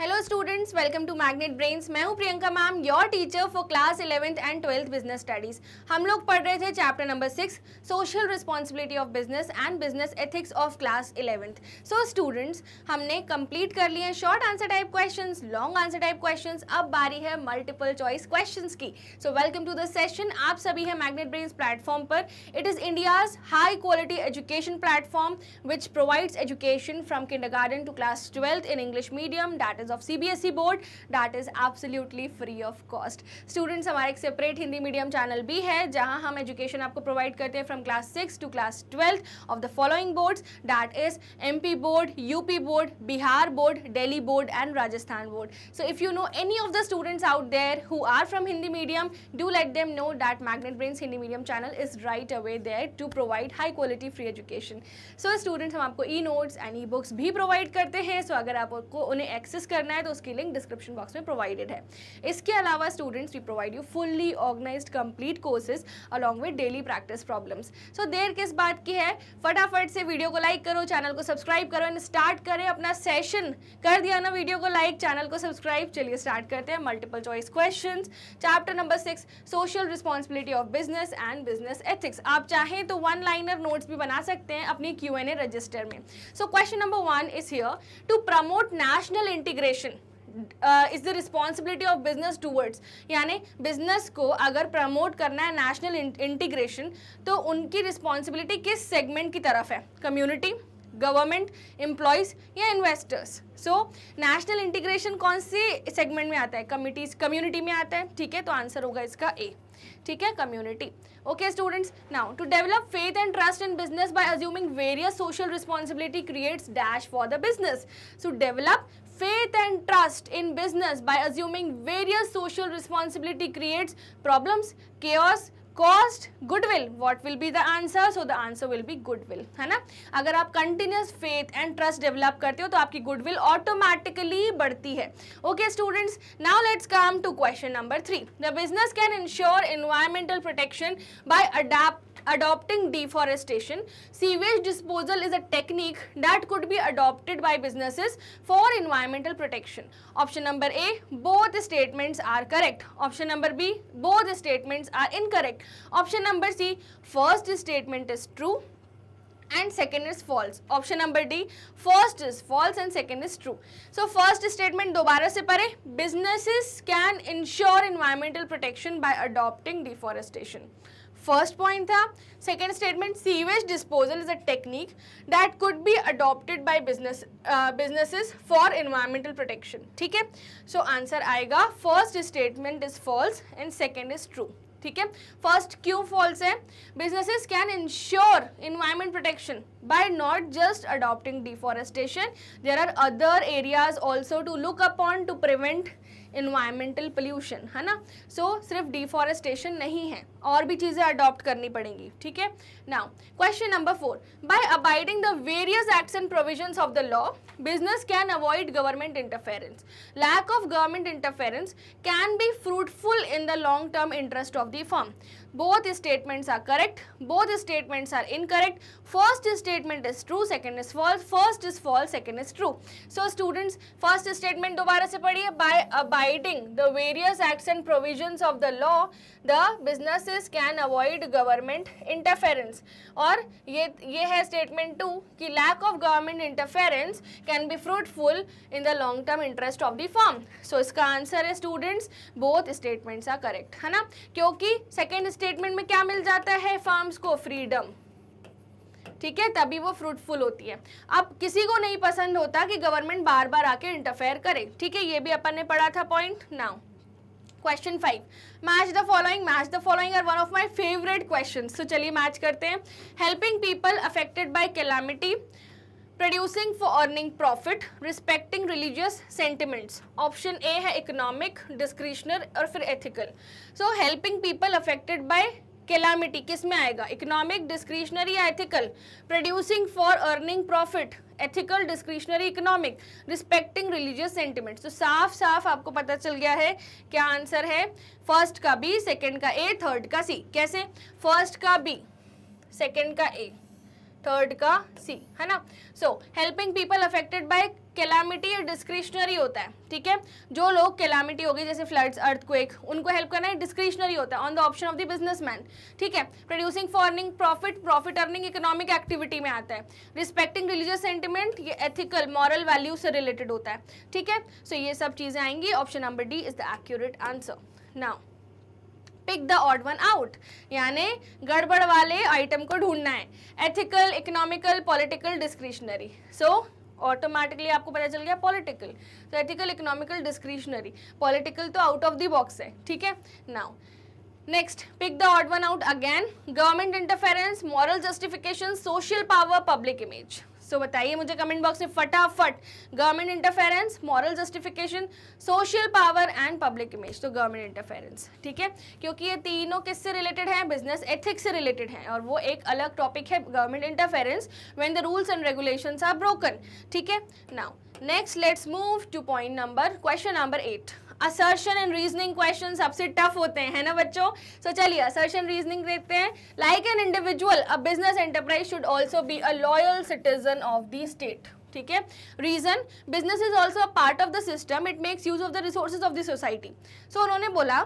Hello students welcome to Magnet Brains मैं हूं Priyanka ma'am your teacher for class eleventh and twelfth business studies हम लोग पढ़ रहे थे chapter number six social responsibility of business and business ethics of class eleventh so students हमने complete कर लिए short answer type question long answer type question अब बारी है मल्टीपल चॉइस क्वेश्चन की so welcome to the session आप सभी है मैग्नेट ब्रेन्स प्लेटफॉर्म पर it is India's high quality education platform which provides education from kinder to class twelfth in English medium that is examination of CBSE board that is absolutely free of cost students हमारे एक separate Hindi medium channel भी है जहां हम education आपको provide करते हैं from class six to class twelfth of the following board that is M P board UP board Bihar board Delhi board and Rajasthan board so if you know any of the students out there who are from Hindi medium do let them know that Magnet Brains Hindi medium channel is right away there to provide high quality free education so students हम आपको E notes and E books भी provide करते हैं सो so अगर आपको उन्हें access कर करना है तो उसकी लिंक डिस्क्रिप्शन बॉक्स में प्रोवाइडेड है इसके अलावा students we provide you fully organise complete courses along with daily practice problems so देर किस बात की है फटाफट से वीडियो को लाइक करो चैनल को सब्सक्राइब करो एंड स्टार्ट करें अपना सेशन कर दिया ना वीडियो को लाइक चैनल को सब्सक्राइब चलिए स्टार्ट करते हैं multiple choice question chapter number six social responsibility of business and business ethics आप चाहें तो वन लाइनर नोट्स भी बना सकते हैं अपनी क्यू एन ए रजिस्टर में so question number one is here to promote national integration operation is the responsibility of business towards यानी बिजनेस को अगर प्रमोट करना है नेशनल इंटीग्रेशन तो उनकी रिस्पॉन्सिबिलिटी किस सेगमेंट की तरफ है कम्युनिटी गवर्नमेंट एम्प्लॉयज़ या इन्वेस्टर्स सो नेशनल इंटीग्रेशन कौन से सेगमेंट में आता है कमिटीज कम्युनिटी में आता है ठीक है तो आंसर होगा इसका ए ठीक है community okay students now to develop faith and trust in business by assuming various social responsibility creates dash for the business so develop faith and trust in business by assuming various social responsibility creates problems, chaos, cost goodwill what will be the answer so the answer will be goodwill है ना अगर आप continuous faith and trust develop करते हो तो आपकी goodwill automatically बढ़ती है okay students now let's come to question number three the business can ensure environmental protection by adopt adopting deforestation sewage disposal is a technique that could be adopted by businesses for environmental protection option number a both statements are correct option number b both statements are incorrect option number C first statement is true and second is false option number D first is false and second is true so first statement दोबारा से पढ़े business can ensure environmental protection by adopting deforestation first point था second statement sewage disposal is a technique that could be adopted by business businesses for environmental protection ठीक है so answer आएगा first statement is false and second is true ठीक है first क्यों false है businesses can ensure environment protection by not just adopting deforestation there are other areas also to look upon to prevent environmental pollution है ना सो so, सिर्फ deforestation नहीं है और भी चीज़ें अडॉप्ट करनी पड़ेंगी ठीक है now question number four by abiding the various acts and provision of the law business can avoid government interference lack of government interference can be fruitful in the long term interest of the firm both statements are correct both statements are incorrect first statement is true second is false first is false second is true so students first statement दोबारा से पढ़िए by abiding the various acts and provisions of the law the businesses can avoid government interference और ये ये है statement two कि lack of government interference can be fruitful in the long term interest of the firm so इसका answer है students both statements are correct है ना क्योंकि second स्टेटमेंट में क्या मिल जाता है फार्म्स को फ्रीडम ठीक है तभी वो फ्रूटफुल होती है अब किसी को नहीं पसंद होता कि गवर्नमेंट बार बार आके इंटरफेयर करे ठीक है ये भी अपन ने पढ़ा था point now question five match the following match the following are one of my favourite questions तो चलिए मैच करते हैं helping people affected by calamity producing for earning profit respecting religious sentiments option A है economic discretionary और फिर ethical so helping people affected by calamity किस में आएगा इकोनॉमिक डिस्क्रिशनरी या ethical producing for earning profit ethical discretionary economic respecting religious sentiments तो साफ साफ आपको पता चल गया है क्या आंसर है फर्स्ट का बी सेकेंड का ए थर्ड का सी कैसे फर्स्ट का बी सेकेंड का ए थर्ड का सी है ना so helping people affected by calamity discretionary होता है ठीक है जो लोग कैलामिटी होगी जैसे फ्लड्स अर्थक्वेक उनको हेल्प करना है डिस्क्रिशनरी होता है on the option of the businessman ठीक है producing for earning profit profit earning economic activity में आता है रिस्पेक्टिंग रिलीजियस सेंटिमेंट ये एथिकल मॉरल वैल्यू से रिलेटेड होता है ठीक है सो so, ये सब चीज़ें आएंगी option number D is the accurate answer now pick the odd one out यानी गड़बड़ वाले आइटम को ढूंढना है ethical economical political discretionary so automatically आपको पता चल गया पॉलिटिकल तो एथिकल इकोनॉमिकल डिस्क्रिशनरी पॉलिटिकल तो आउट ऑफ द बॉक्स है ठीक है now next pick the odd one out again government interference moral justification social power public image so so, बताइए मुझे कमेंट बॉक्स में फटाफट government interference moral justification social power and public image तो government interference ठीक है क्योंकि ये तीनों किससे रिलेटेड हैं बिजनेस एथिक्स से रिलेटेड हैं और वो एक अलग टॉपिक है government interference when the rules and regulation are broken ठीक है now next let's move two point number question number eight assertion and reasoning question सबसे टफ होते हैं है ना बच्चों सो so, चलिए असर्शन रीजनिंग देखते हैं like an individual a business enterprise should also be a loyal citizen of the state ठीक है reason business is also a part of the system it makes use of the resources of the society so उन्होंने बोला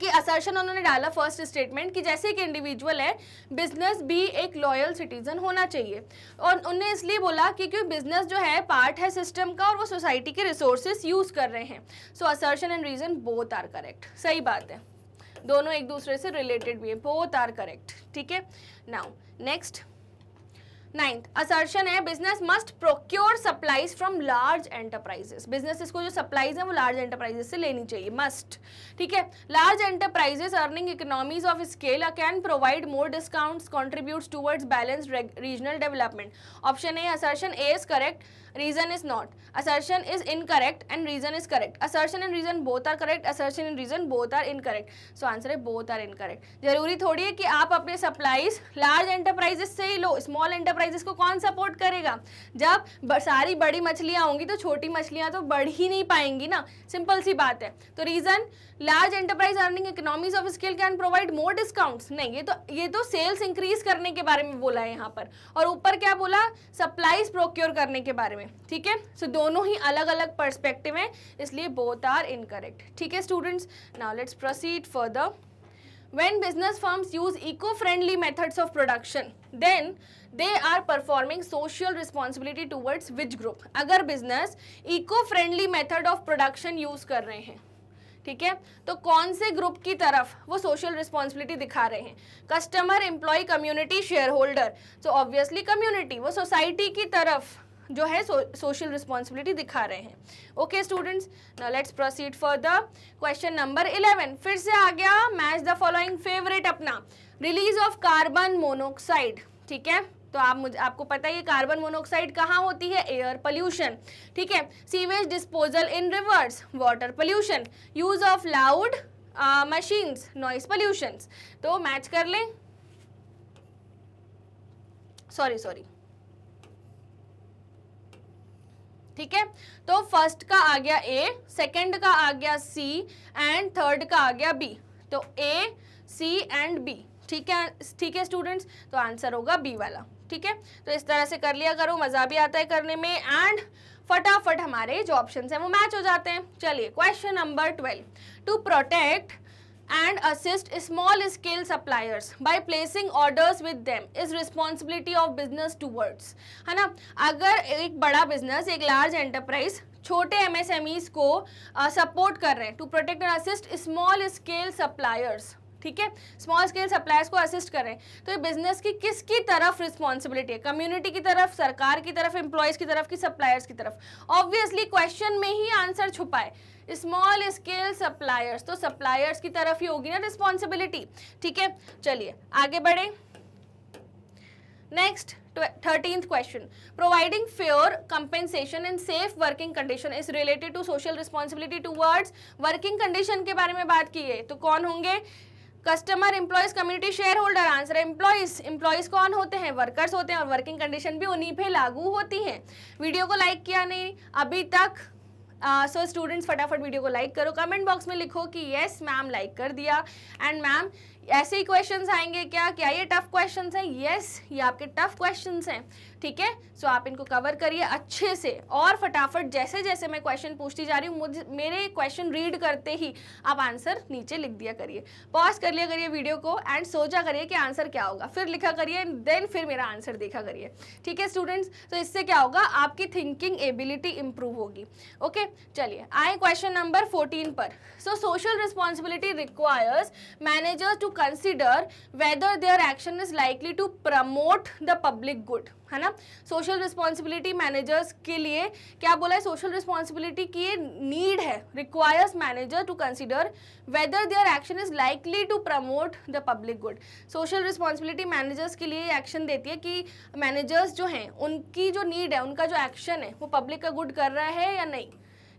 कि assertion उन्होंने डाला first statement कि जैसे एक इंडिविजुअल है बिजनेस भी एक लॉयल सिटीजन होना चाहिए और उन्होंने इसलिए बोला कि क्योंकि बिजनेस जो है पार्ट है सिस्टम का और वो सोसाइटी के रिसोर्सेज यूज़ कर रहे हैं so assertion and reason both are correct सही बात है दोनों एक दूसरे से रिलेटेड भी है बोथ आर करेक्ट ठीक है नाउ नेक्स्ट नाइन्थ असर्शन है business must procure supplies from large enterprises business को जो सप्लाईज है वो लार्ज एंटरप्राइजेस से लेनी चाहिए मस्ट ठीक है large enterprises earning economies of scale can provide more discounts contribute towards balance regional development option A assertion A is correct reason is not assertion is incorrect and reason is correct assertion and reason both are correct assertion and reason both are incorrect so answer है both are incorrect जरूरी थोड़ी है कि आप अपने supplies large enterprises से ही लो small enterprises को कौन support करेगा जब सारी बड़ी मछलियाँ होंगी तो छोटी मछलियाँ तो बढ़ ही नहीं पाएंगी ना सिंपल सी बात है तो reason large enterprise earning economies of scale can provide more discounts नहीं ये तो ये तो सेल्स इंक्रीज करने के बारे में बोला है यहाँ पर और ऊपर क्या बोला सप्लाईज प्रोक्योर करने के बारे में में ठीक है सो दोनों ही अलग अलग पर्सपेक्टिव हैं इसलिए बोथ आर इनकरेक्ट ठीक है students now let's proceed further when business firms use eco friendly methods of production then they are performing social responsibility towards which group अगर business eco friendly method of production use कर रहे हैं ठीक है तो कौन से ग्रुप की तरफ वो सोशल रिस्पॉन्सिबिलिटी दिखा रहे हैं customer employ community shareholder so obviously community वो सोसाइटी की तरफ जो है सोशल रिस्पॉन्सिबिलिटी दिखा रहे हैं okay students now let's proceed the question number eleven फिर से आ गया मैच द फॉलोइंग फेवरेट अपना रिलीज ऑफ कार्बन मोनोक्साइड ठीक है तो आप मुझे आपको पता है कार्बन मोनोक्साइड कहाँ होती है एयर पोल्यूशन ठीक है sewage disposal in rivers water pollution use of loud machines noise pollutions तो मैच कर लें सॉरी सॉरी ठीक है तो फर्स्ट का आ गया ए सेकंड का आ गया सी एंड थर्ड का आ गया बी तो ए सी एंड बी ठीक है ठीक है स्टूडेंट्स तो आंसर होगा बी वाला ठीक है तो इस तरह से कर लिया करो मज़ा भी आता है करने में एंड फटाफट हमारे जो ऑप्शन हैं वो मैच हो जाते हैं चलिए question number twelve to protect and assist small scale suppliers by placing orders with them is responsibility of business towards है ना अगर एक बड़ा बिजनेस एक लार्ज एंटरप्राइज छोटे ईज को सपोर्ट कर रहे हैं to protect and assist small scale suppliers ठीक है स्मॉल स्केल सप्लायर्स को असिस्ट कर रहे हैं तो ये बिजनेस की किसकी तरफ रिस्पॉन्सिबिलिटी है कम्युनिटी की तरफ सरकार की तरफ एम्प्लॉयज़ की तरफ कि सप्लायर्स की तरफ ऑब्वियसली क्वेश्चन में ही आंसर छुपा है स्मॉल स्केल सप्लायर्स तो सप्लायर्स की तरफ ही होगी ना रिस्पॉन्सिबिलिटी ठीक है चलिए आगे बढ़े next thirteenth question providing fair compensation and safe working condition is related to social responsibility towards working condition के बारे में बात की है तो कौन होंगे customer employees community shareholder answer employees employees कौन होते हैं वर्कर्स होते हैं और वर्किंग कंडीशन भी उन्हीं पे लागू होती हैं वीडियो को लाइक किया नहीं अभी तक सो uh, स्टूडेंट्स फटाफट वीडियो को लाइक करो कमेंट बॉक्स में लिखो कि येस मैम लाइक कर दिया एंड मैम ऐसे ही क्वेश्चंस आएंगे क्या क्या ये टफ क्वेश्चंस हैं येस ये आपके टफ क्वेश्चंस हैं ठीक है सो आप इनको कवर करिए अच्छे से और फटाफट जैसे जैसे मैं क्वेश्चन पूछती जा रही हूँ मुझे मेरे क्वेश्चन रीड करते ही आप आंसर नीचे लिख दिया करिए पॉज कर लिया करिए वीडियो को एंड सोचा करिए कि आंसर क्या होगा फिर लिखा करिए देन फिर मेरा आंसर देखा करिए ठीक है स्टूडेंट्स तो इससे क्या होगा आपकी थिंकिंग एबिलिटी इंप्रूव होगी ओके चलिए आए क्वेश्चन नंबर फोर्टीन पर so social responsibility requires managers to consider whether their action is likely to promote the public good है ना सोशल रिस्पॉन्सिबिलिटी मैनेजर्स के लिए क्या बोला है सोशल रिस्पॉन्सिबिलिटी की नीड है requires manager to consider whether their action is likely to promote the public good social responsibility managers के लिए एक्शन देती है कि मैनेजर्स जो हैं उनकी जो नीड है उनका जो एक्शन है वो पब्लिक का गुड कर रहा है या नहीं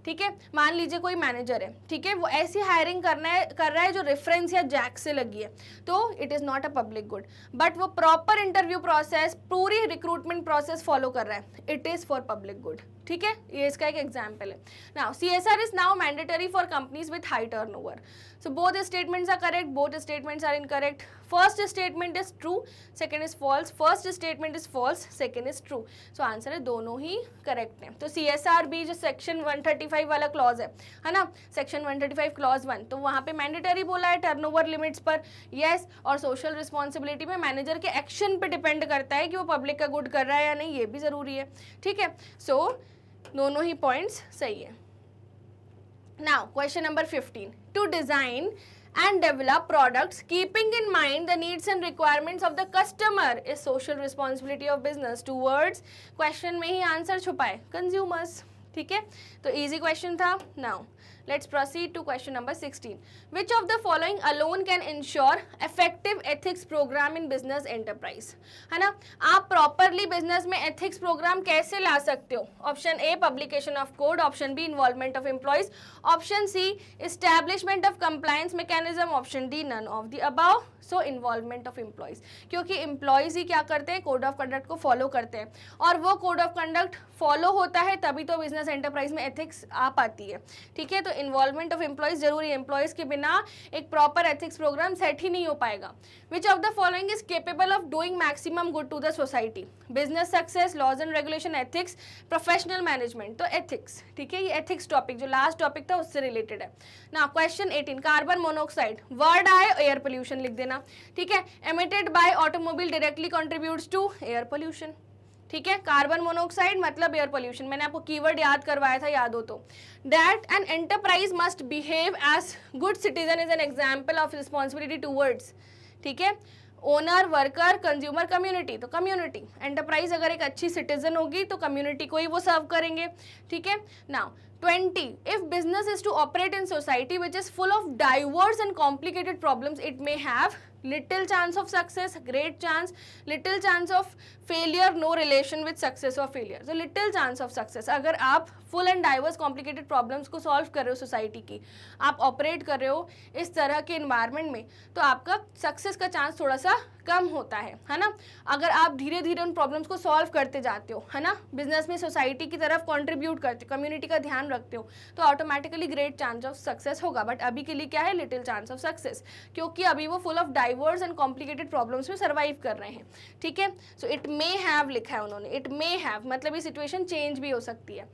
ठीक है मान लीजिए कोई मैनेजर है ठीक है वो ऐसी हायरिंग करना है कर रहा है जो रेफरेंस या जैक से लगी है तो it is not a public good but वो प्रॉपर इंटरव्यू प्रोसेस पूरी रिक्रूटमेंट प्रोसेस फॉलो कर रहा है it is for public good ठीक है ये इसका एक एग्जाम्पल है now C S R is now mandatory for companies with high turnover so both statements are correct both statements are incorrect first statement is true second is false first statement is false second is true so answer है दोनों ही correct हैं तो C S R B जो section 135 वाला clause है है ना सेक्शन 135 क्लॉज वन तो वहाँ पे मैंडेटरी बोला है टर्न ओवर लिमिट्स पर यस yes, और सोशल रिस्पॉन्सिबिलिटी में मैनेजर के एक्शन पर डिपेंड करता है कि वो पब्लिक का गुड कर रहा है या नहीं ये भी ज़रूरी है ठीक है सो so, दोनों ही पॉइंट्स सही है now question number fifteen to design and develop products keeping in mind the needs and requirements of the customer is social responsibility of business towards question में ही आंसर छुपाए consumers ठीक है तो इजी क्वेश्चन था now let's proceed to question number sixteen which of the following alone can ensure effective ethics program in business enterprise है ना आप properly business में एथिक्स प्रोग्राम कैसे ला सकते हो option A publication of code option B involvement of employees option C establishment of compliance mechanism option D none of the above so involvement of employees क्योंकि employees ही क्या करते हैं कोड ऑफ कंडक्ट को फॉलो करते हैं और वो कोड ऑफ कंडक्ट फॉलो होता है तभी तो बिजनेस एंटरप्राइज में एथिक्स आ पाती है ठीक है तो इन्वॉल्वमेंट ऑफ एम्प्लॉयज जरूरी है एम्प्लॉयज के बिना एक प्रॉपर एथिक्स प्रोग्राम सेट ही नहीं हो पाएगा which of the following is capable of doing maximum good to the society business success laws and regulation ethics professional management तो एथिक्स ठीक है ये एथिक्स टॉपिक जो लास्ट टॉपिक था उससे रिलेटेड है ना question eighteen carbon monoxide word आए एयर पोल्यूशन लिख देना ठीक है emitted by automobile directly contribute to air pollution ठीक है कार्बन मोनोऑक्साइड मतलब एयर पोल्यूशन मैंने आपको कीवर्ड याद करवाया था याद हो तो that an enterprise must behave as good citizen is an example of responsibility towards ठीक है ओनर वर्कर कंज्यूमर कम्युनिटी तो कम्युनिटी एंटरप्राइज अगर एक अच्छी सिटीजन होगी तो कम्युनिटी को ही वो सर्व करेंगे ठीक है now twenty if business is to operate in society which is full of diverse and complicated problems it may have little chance of success great chance little chance of failure no relation with success और failure so little chance of success अगर आप full and diverse complicated problems को solve कर रहे हो society की आप operate कर रहे हो इस तरह के इन्वायरमेंट में तो आपका सक्सेस का चांस थोड़ा सा कम होता है है ना अगर आप धीरे धीरे उन प्रॉब्लम्स को सॉल्व करते जाते हो है ना बिजनेस में सोसाइटी की तरफ कॉन्ट्रीब्यूट करते हो कम्युनिटी का ध्यान रखते हो तो automatically great chance of success होगा बट अभी के लिए क्या है लिटिल चांस ऑफ सक्सेस क्योंकि अभी वो full of diverse and complicated problems में सर्वाइव कर रहे हैं ठीक है सो इट मे हैव लिखा है उन्होंने इट मे हैव मतलब ये सिचुएशन चेंज भी हो सकती है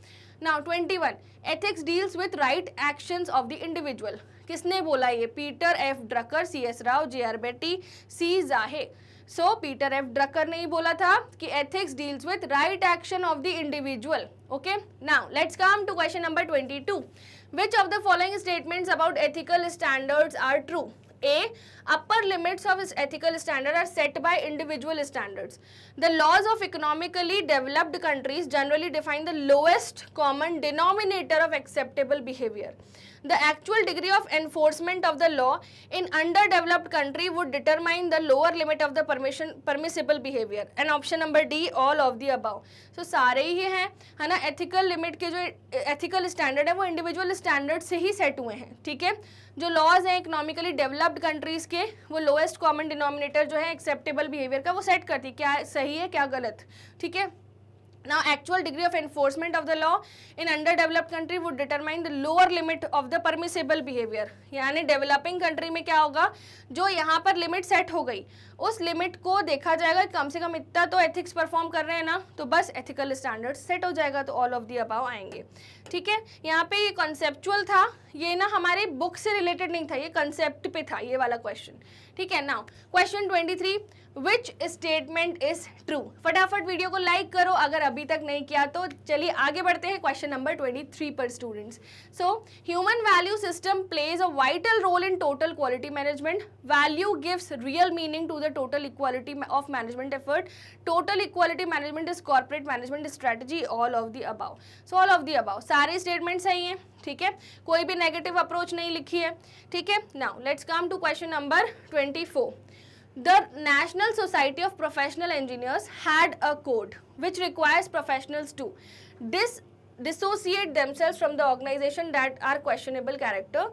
now twenty one ethics deals with right actions of the individual किसने बोला ये Peter F Drucker C S Rao J R बेटी सी जाहे सो पीटर एफ ड्रकर ने ही बोला था कि ethics deals with right action of the individual okay now let's come to question number twenty two which of the following statements about ethical standards are true a upper limits of ethical standard are set by individual standards the laws of economically developed countries generally define the lowest common denominator of acceptable behaviour the actual degree of enforcement of the law in under developed country would determine the lower limit of the permission permissible behaviour and option number D all of the above so सारे ही हैं है ना ethical limit के जो ethical standard है वो individual standard से ही सेट हुए हैं ठीक है जो लॉज हैं इकोनॉमिकली डेवलप्ड कंट्रीज़ के वो लोएस्ट कॉमन डिनोमिनेटर जो है एक्सेप्टेबल बिहेवियर का वो सेट करती है क्या सही है क्या गलत ठीक है now actual degree of enforcement of the law in underdeveloped country would determine the lower limit of the permissible behavior यानी developing country में क्या होगा जो यहाँ पर limit set हो गई उस limit को देखा जाएगा कम से कम इतना तो ethics perform कर रहे हैं ना तो बस ethical standards set हो जाएगा तो all of the above आएंगे ठीक है यहाँ पे ये conceptual था ये ना हमारे book से related नहीं था ये concept पे था ये वाला question ठीक है now question 23 which statement is true फटाफट वीडियो को लाइक करो अगर अभी तक नहीं किया तो चलिए आगे बढ़ते हैं क्वेश्चन नंबर 23 पर students so human value system plays a vital role in total quality management value gives real meaning to the total equality of management effort total equality management is corporate management strategy all of the above so all of the above सारे statement सही हैं ठीक है कोई भी negative approach नहीं लिखी है ठीक है now let's come to question number twenty four The National Society of Professional Engineers had a code which requires professionals to dis dissociate themselves from the organization that are questionable character,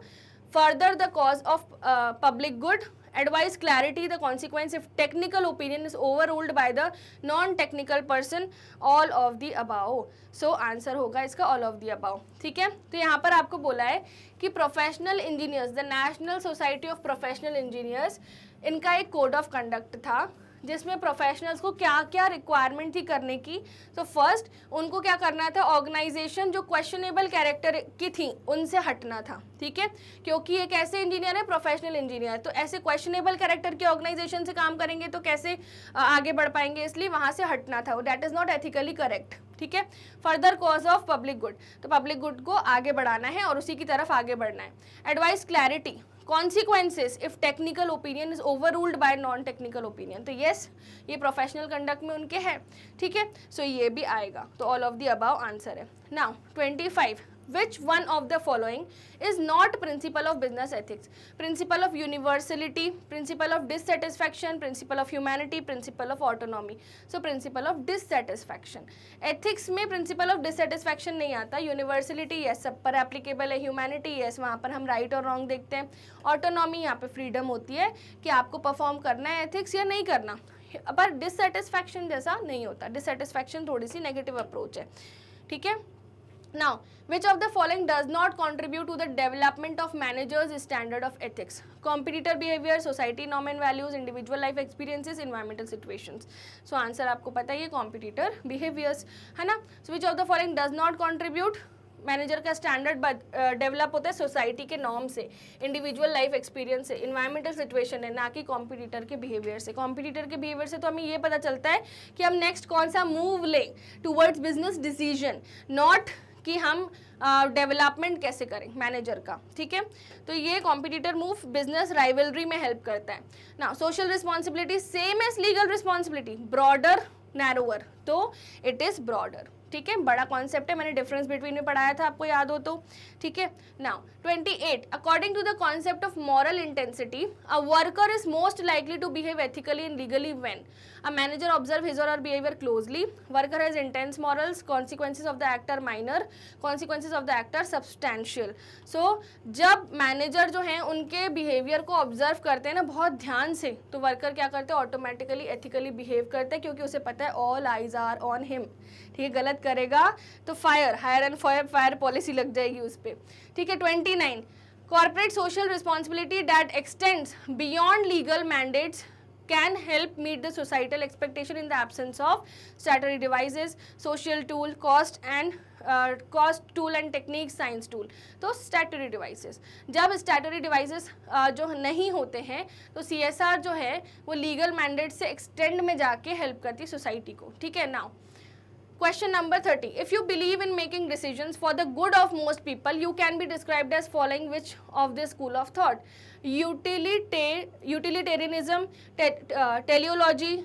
further the cause of uh, public good, advise clarity the consequence if technical opinion is overruled by the non-technical person, all of the above. So answer hoga iska all of the above. theek hai to yahan par aapko bola hai ki professional engineers the national society of professional engineers इनका एक code of conduct था जिसमें professionals को क्या क्या requirement थी करने की तो so फर्स्ट उनको क्या करना था ऑर्गेनाइजेशन जो क्वेश्चनेबल कैरेक्टर की थी उनसे हटना था ठीक है क्योंकि एक ऐसे इंजीनियर है प्रोफेशनल इंजीनियर तो ऐसे क्वेश्चनेबल कैरेक्टर के ऑर्गेनाइजेशन से काम करेंगे तो कैसे आगे बढ़ पाएंगे इसलिए वहाँ से हटना था that is not ethically correct ठीक है further cause of public good तो पब्लिक गुड को आगे बढ़ाना है और उसी की तरफ आगे बढ़ना है advice clarity consequences if technical opinion is overruled by non technical opinion तो येस ये प्रोफेशनल कंडक्ट में उनके हैं ठीक है सो so, ये भी आएगा तो all of the above answer है now twenty five which one of the following is not principle of business ethics principle of universality principle of dissatisfaction principle of humanity principle of autonomy so principle of dissatisfaction ethics में principle of dissatisfaction नहीं आता universality yes सब पर applicable है humanity yes वहाँ पर हम right और wrong देखते हैं autonomy यहाँ पे freedom होती है कि आपको perform करना है ethics या नहीं करना पर डिससेटिस्फैक्शन जैसा नहीं होता डिससेटिस्फैक्शन थोड़ी सी नेगेटिव अप्रोच है ठीक है now which of the following does not contribute to the development of managers standard of ethics competitor behavior society norm and values individual life experiences environmental situations so answer आपको पता ही है competitor behaviors है ना so which of the following does not contribute manager का standard develop होता है society के norm से इंडिविजुअल लाइफ एक्सपीरियंस से इन्वायरमेंटल सिचुएशन है ना कि कॉम्पिटिटर के बिहेवियर से कॉम्पिटिटर के बिहेवियर से तो हमें ये पता चलता है कि हम नेक्स्ट कौन सा मूव लें टूवर्ड्स बिजनेस डिसीजन नॉट कि हम डेवलपमेंट कैसे करें मैनेजर का ठीक है तो ये कॉम्पिटिटर मूव बिजनेस राइवलरी में हेल्प करता है ना social responsibility same as legal responsibility broader narrower तो इट इज़ ब्रॉडर ठीक है बड़ा कॉन्सेप्ट है मैंने डिफरेंस बिटवीन में पढ़ाया था आपको याद हो तो ठीक है now 28 according to the concept of moral intensity a worker is most likely to behave ethically and legally when a manager observe his or behaviour closely worker has intense morals consequences of the actor minor consequences of the actor substantial so जब manager जो हैं उनके behaviour को observe करते हैं ना बहुत ध्यान से तो वर्कर क्या करते हैं ऑटोमेटिकली एथिकली बिहेव करते हैं क्योंकि उसे पता है all eyes are on him ठीक है गलत करेगा तो fire hire and fire fire policy लग जाएगी उस पर ठीक है twenty nine corporate social responsibility that extends beyond legal mandates can help meet the societal expectation in the absence of statutory devices social tool cost and cost tool and technique science tool तो statutory devices जब statutory devices uh, जो नहीं होते हैं तो are जो है वो लीगल मैंडेट से एक्सटेंड में जाके हेल्प करती है सोसाइटी को ठीक है now Question number 30. If you believe in making decisions for the good of most people, you can be described as following which of the school of thought? Utilita utilitarianism, te uh, teleology,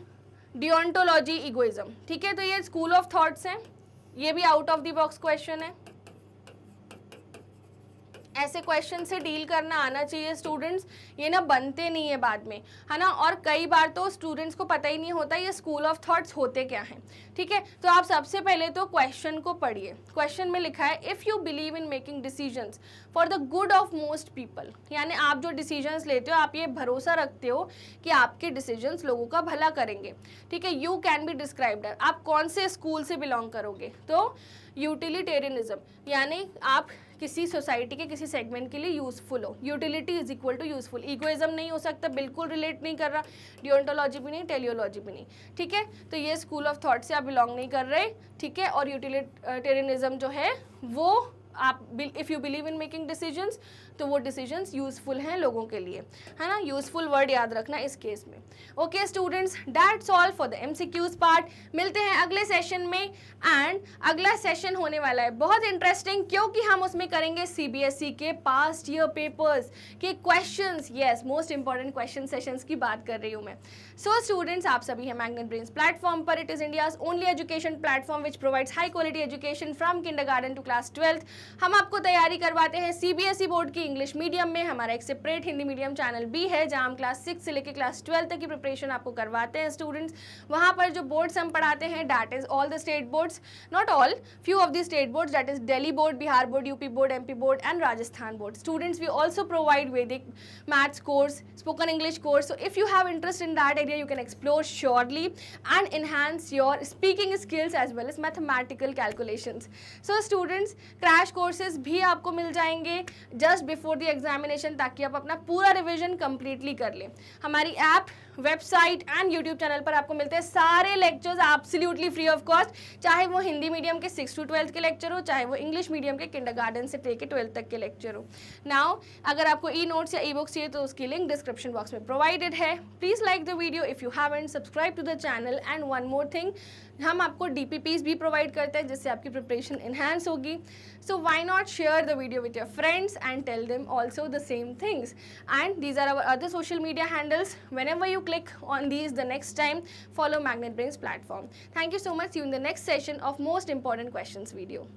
deontology egoism ठीक है तो ये school of thoughts हैं ये भी out of the box question है ऐसे question से डील करना आना चाहिए स्टूडेंट्स ये ना बनते नहीं है बाद में है ना और कई बार तो स्टूडेंट्स को पता ही नहीं होता ये स्कूल ऑफ थॉट्स होते क्या हैं ठीक है तो आप सबसे पहले तो क्वेश्चन को पढ़िए क्वेश्चन में लिखा है if you believe in making decisions for the good of most people यानी आप जो डिसीजंस लेते हो आप ये भरोसा रखते हो कि आपके डिसीजंस लोगों का भला करेंगे ठीक है यू कैन बी डिस्क्राइब्ड आप कौन से स्कूल से बिलोंग करोगे तो यूटिलिटेरियनिज्म यानी आप किसी सोसाइटी के किसी सेगमेंट के लिए यूज़फुल हो utility is equal to useful egoism नहीं हो सकता बिल्कुल रिलेट नहीं कर रहा डिओन्टोलॉजी भी नहीं टेलियोलॉजी भी नहीं ठीक है तो ये स्कूल ऑफ थॉट से आप बिलोंग नहीं कर रहे ठीक है और यूटिलिटेरियनिज्म जो है वो आप if you believe in making decisions तो वो डिसीजन यूज़फुल हैं लोगों के लिए है ना यूज़फुल वर्ड याद रखना इस केस में okay students that solve for the M part मिलते हैं अगले सेशन में एंड अगला सेशन होने वाला है बहुत इंटरेस्टिंग क्योंकि हम उसमें करेंगे ई e के पास्ट ईयर पेपर्स के question yes most important question session की बात कर रही हूँ मैं सो so, स्टूडेंट्स आप सभी हैं मैग्नेट ब्रेन्स प्लेटफॉर्म पर it is India's only education platform which provides high quality education from kinder to class twelfth हम आपको तैयारी करवाते हैं ई बोर्ड e की इंग्लिश मीडियम में हमारा एक सेपरेट हिंदी मीडियम चैनल भी है जहाँ हम क्लास सिक्स से लेकर क्लास ट्वेल्व तक की प्रिपरेशन आपको करवाते हैं स्टूडेंट्स वहाँ पर जो बोर्ड्स हम पढ़ाते हैं that is all the state boards not all few of the state boards that is Delhi board Bihar board UP board M board and Rajasthan board students we also provide Vedic maths course spoken English course so if you have interest in that area you can explore surely and enhance your speaking skills as well as mathematical calculation so students crash courses भी आपको मिल जाएंगे just before the examination ताकि आप अपना पूरा revision completely कर लें हमारी app website and YouTube channel पर आपको मिलते हैं सारे lectures absolutely free of cost चाहे वो हिंदी मीडियम के सिक्स टू ट्वेल्थ के लेक्चर हो चाहे वो इंग्लिश मीडियम के किंडर से लेकर ट्वेल्थ तक के लेक्चर हो नाउ अगर आपको ई नोट्स या ई बुक्स चाहिए तो उसकी लिंक डिस्क्रिप्शन बॉक्स में प्रोवाइडेड है please like the video if you have and subscribe to the channel and one more thing हम आपको डी भी प्रोवाइड करते हैं जिससे आपकी प्रिपरेशन इन्हेंस होगी so why not share the video with your friends and tell them also the same things and these are our other social media handles whenever you click on these the next time follow magnet brings platform thank you so much you in the next session of most important question video